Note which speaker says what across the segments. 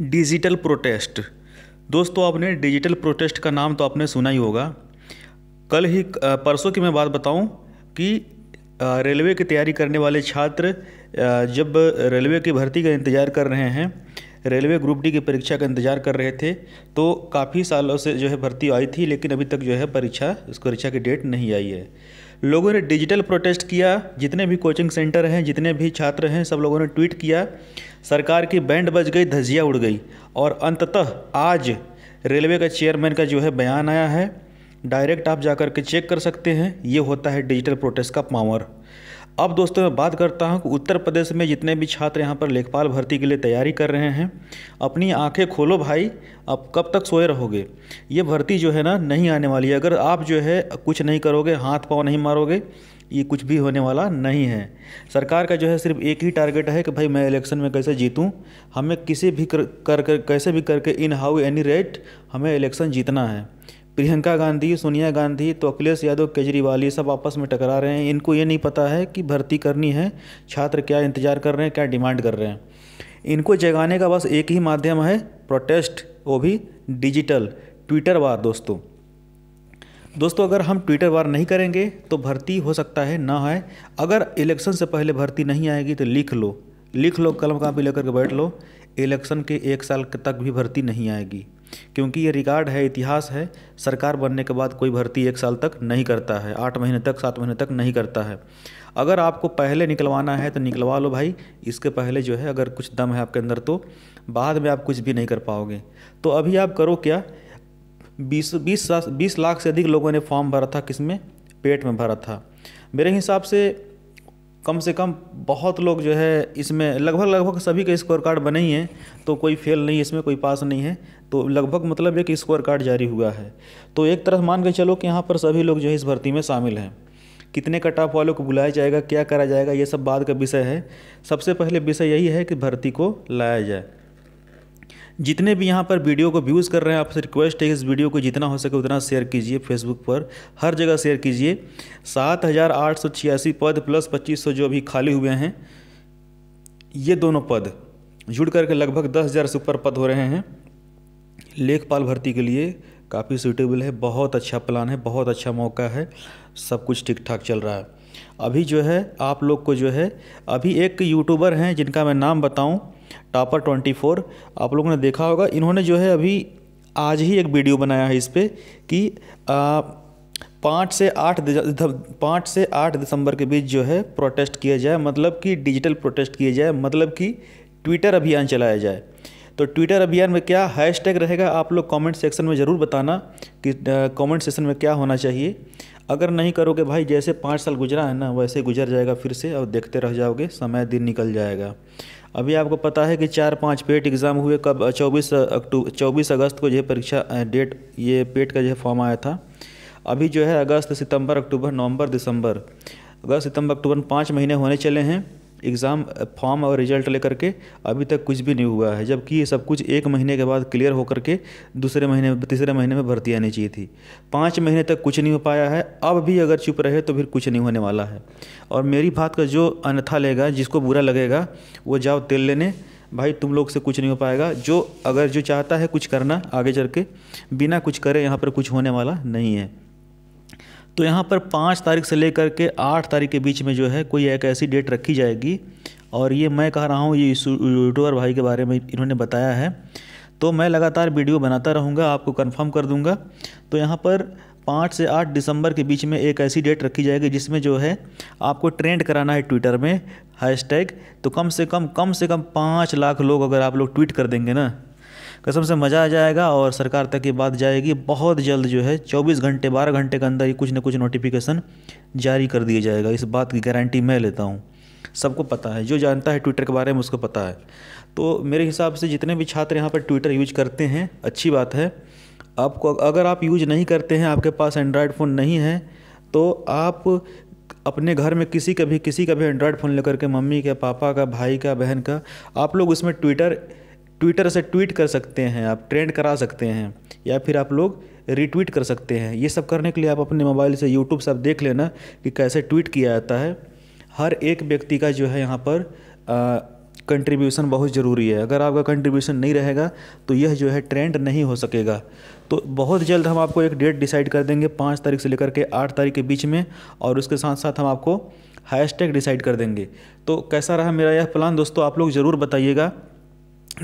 Speaker 1: digital protest दोस्तों आपने digital protest का नाम तो आपने सुना ही होगा कल ही परसों की मैं बात बताऊं कि रेलवे की तैयारी करने वाले छात्र जब रेलवे की भर्ती का इंतज़ार कर रहे हैं रेलवे ग्रुप डी की परीक्षा का इंतज़ार कर रहे थे तो काफ़ी सालों से जो है भर्ती आई थी लेकिन अभी तक जो है परीक्षा उस परीक्षा की डेट नहीं आई है लोगों ने डिजिटल प्रोटेस्ट किया जितने भी कोचिंग सेंटर हैं जितने भी छात्र हैं सब लोगों ने ट्वीट किया सरकार की बैंड बज गई धजिया उड़ गई और अंततः आज रेलवे का चेयरमैन का जो है बयान आया है डायरेक्ट आप जाकर के चेक कर सकते हैं ये होता है डिजिटल प्रोटेस्ट का पावर अब दोस्तों मैं बात करता हूँ कि उत्तर प्रदेश में जितने भी छात्र यहाँ पर लेखपाल भर्ती के लिए तैयारी कर रहे हैं अपनी आंखें खोलो भाई अब कब तक सोए रहोगे ये भर्ती जो है ना नहीं आने वाली है अगर आप जो है कुछ नहीं करोगे हाथ पाँव नहीं मारोगे ये कुछ भी होने वाला नहीं है सरकार का जो है सिर्फ एक ही टारगेट है कि भाई मैं इलेक्शन में कैसे जीतूं हमें किसी भी कर कर, कर कैसे भी करके इन हाउ एनी रेट हमें इलेक्शन जीतना है प्रियंका गांधी सोनिया गांधी तो अखिलेश यादव केजरीवाल ये सब आपस में टकरा रहे हैं इनको ये नहीं पता है कि भर्ती करनी है छात्र क्या इंतज़ार कर रहे हैं क्या डिमांड कर रहे हैं इनको जगाने का बस एक ही माध्यम है प्रोटेस्ट वो भी डिजिटल ट्विटर वार दोस्तों दोस्तों अगर हम ट्विटर वार नहीं करेंगे तो भर्ती हो सकता है ना आए अगर इलेक्शन से पहले भर्ती नहीं आएगी तो लिख लो लिख लो कलम कापी लेकर के बैठ लो इलेक्शन के एक साल तक भी भर्ती नहीं आएगी क्योंकि ये रिकॉर्ड है इतिहास है सरकार बनने के बाद कोई भर्ती एक साल तक नहीं करता है आठ महीने तक सात महीने तक नहीं करता है अगर आपको पहले निकलवाना है तो निकलवा लो भाई इसके पहले जो है अगर कुछ दम है आपके अंदर तो बाद में आप कुछ भी नहीं कर पाओगे तो अभी आप करो क्या बीस बीस बीस लाख से अधिक लोगों ने फॉर्म भरा था किस में पेट में भरा था मेरे हिसाब से कम से कम बहुत लोग जो है इसमें लगभग लगभग सभी के स्कोर कार्ड बने ही हैं तो कोई फेल नहीं है इसमें कोई पास नहीं है तो लगभग मतलब एक स्कोर कार्ड जारी हुआ है तो एक तरफ मान के चलो कि यहाँ पर सभी लोग जो है इस भर्ती में शामिल हैं कितने कट ऑफ वालों को बुलाया जाएगा क्या करा जाएगा ये सब बाद का विषय है सबसे पहले विषय यही है कि भर्ती को लाया जाए जितने भी यहाँ पर वीडियो को व्यूज़ कर रहे हैं आपसे रिक्वेस्ट है इस वीडियो को जितना हो सके उतना शेयर कीजिए फेसबुक पर हर जगह शेयर कीजिए सात हज़ार आठ सौ छियासी पद प्लस पच्चीस सौ जो अभी खाली हुए हैं ये दोनों पद जुड़ करके लगभग दस हज़ार से ऊपर पद हो रहे हैं लेखपाल भर्ती के लिए काफ़ी सूटेबल है बहुत अच्छा प्लान है बहुत अच्छा मौका है सब कुछ ठीक ठाक चल रहा है अभी जो है आप लोग को जो है अभी एक यूट्यूबर हैं जिनका मैं नाम बताऊं टॉपर ट्वेंटी फोर आप लोगों ने देखा होगा इन्होंने जो है अभी आज ही एक वीडियो बनाया है इस पर कि पाँच से आठ पाँच से आठ दिसंबर के बीच जो है प्रोटेस्ट किया जाए मतलब कि डिजिटल प्रोटेस्ट किया जाए मतलब कि ट्विटर अभियान चलाया जाए तो ट्विटर अभियान में क्या हैशटैग रहेगा आप लोग कमेंट सेक्शन में ज़रूर बताना कि कमेंट सेक्शन में क्या होना चाहिए अगर नहीं करोगे भाई जैसे पाँच साल गुजरा है ना वैसे गुजर जाएगा फिर से और देखते रह जाओगे समय दिन निकल जाएगा अभी आपको पता है कि चार पाँच पेट एग्ज़ाम हुए कब चौबीस अक्टूबर चौबीस अगस्त को जो है परीक्षा डेट ये पेट का जो है फॉर्म आया था अभी जो है अगस्त सितंबर अक्टूबर नवंबर दिसंबर अगस्त सितंबर अक्टूबर पाँच महीने होने चले हैं एग्ज़ाम फॉर्म और रिजल्ट लेकर के अभी तक कुछ भी नहीं हुआ है जबकि ये सब कुछ एक महीने के बाद क्लियर होकर के दूसरे महीने तीसरे महीने में भर्ती आनी चाहिए थी पाँच महीने तक कुछ नहीं हो पाया है अब भी अगर चुप रहे तो फिर कुछ नहीं होने वाला है और मेरी बात का जो अनथा लेगा जिसको बुरा लगेगा वो जाओ तेल लेने भाई तुम लोग से कुछ नहीं हो पाएगा जो अगर जो चाहता है कुछ करना आगे चल के बिना कुछ करे यहाँ पर कुछ होने वाला नहीं है तो यहाँ पर पाँच तारीख से लेकर के आठ तारीख के बीच में जो है कोई एक ऐसी डेट रखी जाएगी और ये मैं कह रहा हूँ ये यूट्यूबर भाई के बारे में इन्होंने बताया है तो मैं लगातार वीडियो बनाता रहूँगा आपको कन्फर्म कर दूँगा तो यहाँ पर पाँच से आठ दिसंबर के बीच में एक ऐसी डेट रखी जाएगी जिसमें जो है आपको ट्रेंड कराना है ट्विटर में हैशटैग तो कम से कम कम से कम पाँच लाख लोग अगर आप लोग ट्वीट कर देंगे ना कसम से मज़ा आ जाएगा और सरकार तक ये बात जाएगी बहुत जल्द जो है चौबीस घंटे बारह घंटे के अंदर ही कुछ ना कुछ नोटिफिकेशन जारी कर दिया जाएगा इस बात की गारंटी मैं लेता हूँ सबको पता है जो जानता है ट्विटर के बारे में उसको पता है तो मेरे हिसाब से जितने भी छात्र यहाँ पर ट्विटर यूज करते हैं अच्छी बात है आपको अगर आप यूज नहीं करते हैं आपके पास एंड्रॉयड फ़ोन नहीं है तो आप अपने घर में किसी का भी किसी का भी एंड्रॉयड फ़ोन लेकर के मम्मी का पापा का भाई का बहन का आप लोग उसमें ट्विटर ट्विटर से ट्वीट कर सकते हैं आप ट्रेंड करा सकते हैं या फिर आप लोग रिट्वीट कर सकते हैं ये सब करने के लिए आप अपने मोबाइल से यूट्यूब से आप देख लेना कि कैसे ट्वीट किया जाता है हर एक व्यक्ति का जो है यहाँ पर कंट्रीब्यूशन बहुत ज़रूरी है अगर आपका कंट्रीब्यूशन नहीं रहेगा तो यह जो है ट्रेंड नहीं हो सकेगा तो बहुत जल्द हम आपको एक डेट डिसाइड कर देंगे पाँच तारीख से लेकर के आठ तारीख के बीच में और उसके साथ साथ हम आपको हैश डिसाइड कर देंगे तो कैसा रहा मेरा यह प्लान दोस्तों आप लोग ज़रूर बताइएगा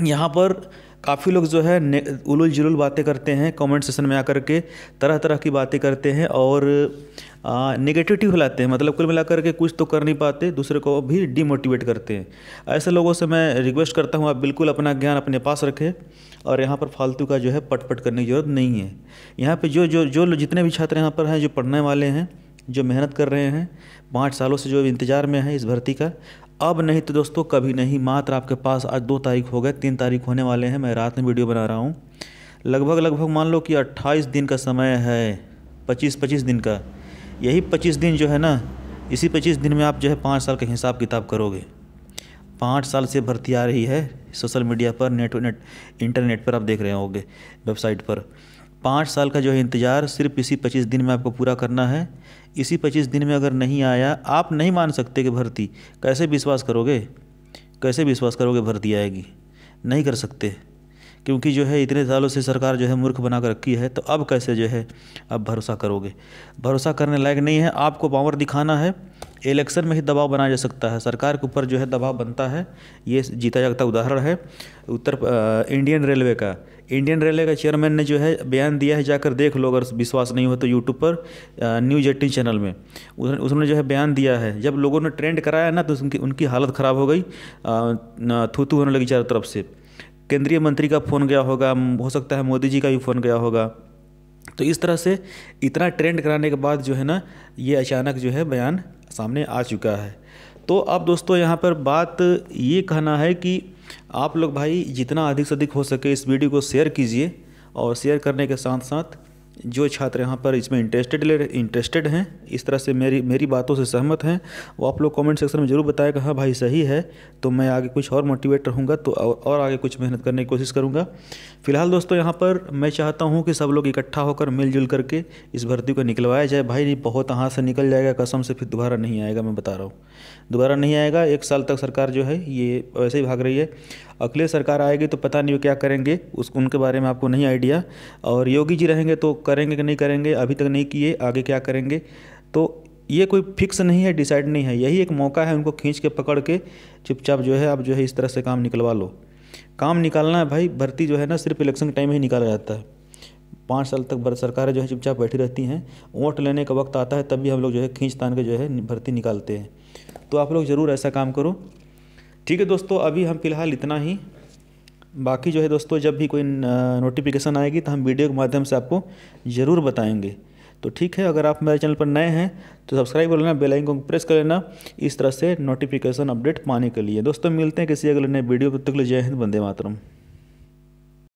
Speaker 1: यहाँ पर काफ़ी लोग जो है उलुल जुलुल बातें करते हैं कमेंट सेशन में आकर के तरह तरह की बातें करते हैं और नेगेटिविटी फैलाते हैं मतलब कुल मिलाकर के कुछ तो कर नहीं पाते दूसरे को भी डिमोटिवेट करते हैं ऐसे लोगों से मैं रिक्वेस्ट करता हूँ आप बिल्कुल अपना ज्ञान अपने पास रखें और यहाँ पर फालतू का जो है पटपट पट करने की ज़रूरत नहीं है यहाँ पर जो जो जो जितने भी छात्र यहाँ पर हैं जो पढ़ने वाले हैं जो मेहनत कर रहे हैं पाँच सालों से जो इंतज़ार में है इस भर्ती का अब नहीं तो दोस्तों कभी नहीं मात्र आपके पास आज दो तारीख हो गए तीन तारीख होने वाले हैं मैं रात में वीडियो बना रहा हूँ लगभग लगभग मान लो कि अट्ठाईस दिन का समय है पच्चीस पच्चीस दिन का यही पच्चीस दिन जो है ना इसी पच्चीस दिन में आप जो है पाँच साल का हिसाब किताब करोगे पाँच साल से भर्ती आ रही है सोशल मीडिया पर नेट नेट इंटरनेट पर आप देख रहे होंगे वेबसाइट पर पाँच साल का जो है इंतज़ार सिर्फ इसी पच्चीस दिन में आपको पूरा करना है इसी पच्चीस दिन में अगर नहीं आया आप नहीं मान सकते कि भर्ती कैसे विश्वास करोगे कैसे विश्वास करोगे भर्ती आएगी नहीं कर सकते क्योंकि जो है इतने सालों से सरकार जो है मूर्ख बना कर रखी है तो अब कैसे जो है अब भरोसा करोगे भरोसा करने लायक नहीं है आपको पावर दिखाना है इलेक्शन में ही दबाव बनाया जा सकता है सरकार के ऊपर जो है दबाव बनता है ये जीता जागता उदाहरण है उत्तर इंडियन रेलवे का इंडियन रेलवे का चेयरमैन ने जो है बयान दिया है जाकर देख लो अगर विश्वास नहीं हो तो यूट्यूब पर न्यूज एटीन चैनल में उसने जो है बयान दिया है जब लोगों ने ट्रेंड कराया ना तो उनकी उनकी हालत ख़राब हो गई थूतू होने लगी चारों तरफ से केंद्रीय मंत्री का फ़ोन गया होगा हो सकता है मोदी जी का भी फ़ोन गया होगा तो इस तरह से इतना ट्रेंड कराने के बाद जो है ना ये अचानक जो है बयान सामने आ चुका है तो अब दोस्तों यहाँ पर बात ये कहना है कि आप लोग भाई जितना अधिक से अधिक हो सके इस वीडियो को शेयर कीजिए और शेयर करने के साथ साथ जो छात्र यहाँ पर इसमें इंटरेस्टेड ले इंटरेस्टेड हैं इस तरह से मेरी मेरी बातों से सहमत हैं वो आप लोग कमेंट सेक्शन में ज़रूर बताएगा कि हाँ भाई सही है तो मैं आगे कुछ और मोटिवेट रहूँगा तो और आगे कुछ मेहनत करने की कोशिश करूँगा फिलहाल दोस्तों यहाँ पर मैं चाहता हूँ कि सब लोग इकट्ठा होकर मिलजुल करके इस भर्ती को निकलवाया जाए भाई नहीं बहुत हाथ से निकल जाएगा कसम से फिर दोबारा नहीं आएगा मैं बता रहा हूँ दोबारा नहीं आएगा एक साल तक सरकार जो है ये वैसे ही भाग रही है अखिलेश सरकार आएगी तो पता नहीं वो क्या करेंगे उस उनके बारे में आपको नहीं आइडिया और योगी जी रहेंगे तो करेंगे कि नहीं करेंगे अभी तक नहीं किए आगे क्या करेंगे तो ये कोई फिक्स नहीं है डिसाइड नहीं है यही एक मौका है उनको खींच के पकड़ के चुपचाप जो है आप जो है इस तरह से काम निकलवा लो काम निकालना है भाई भर्ती जो है ना सिर्फ इलेक्शन के टाइम ही निकाला जाता है पाँच साल तक भारत सरकारें जो है चुपचाप बैठी रहती हैं वोट लेने का वक्त आता है तब भी हम लोग जो है खींच तान के जो है भर्ती निकालते हैं तो आप लोग ज़रूर ऐसा काम करो ठीक है दोस्तों अभी हम फ़िलहाल इतना ही बाकी जो है दोस्तों जब भी कोई नोटिफिकेशन आएगी तो हम वीडियो के माध्यम से आपको ज़रूर बताएंगे तो ठीक है अगर आप मेरे चैनल पर नए हैं तो सब्सक्राइब कर लेना बेल आइकन को प्रेस कर लेना इस तरह से नोटिफिकेशन अपडेट पाने के लिए दोस्तों मिलते हैं किसी अगले नए वीडियो तक तो ले जय हिंद बंदे मातरम